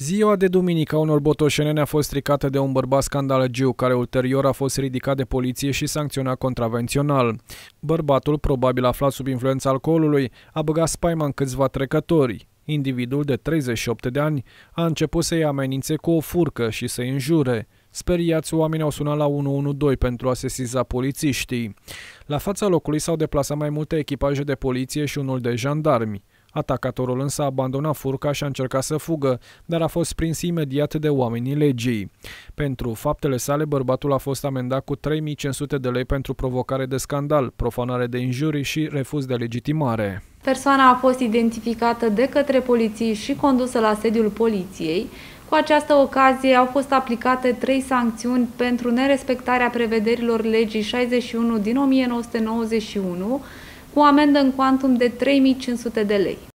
Ziua de duminică a unor botoșenene a fost stricată de un bărbat scandalăgiu, care ulterior a fost ridicat de poliție și sancționat contravențional. Bărbatul, probabil aflat sub influența alcoolului, a băgat spaima în câțiva trecători. Individul de 38 de ani a început să-i amenințe cu o furcă și să-i înjure. Speriați, oamenii au sunat la 112 pentru a sesiza polițiștii. La fața locului s-au deplasat mai multe echipaje de poliție și unul de jandarmi. Atacatorul însă abandona furca și a încercat să fugă, dar a fost prins imediat de oamenii legii. Pentru faptele sale, bărbatul a fost amendat cu 3500 de lei pentru provocare de scandal, profanare de injurii și refuz de legitimare. Persoana a fost identificată de către poliții și condusă la sediul poliției. Cu această ocazie au fost aplicate trei sancțiuni pentru nerespectarea prevederilor legii 61 din 1991, cu amendă în cuantum de 3500 de lei.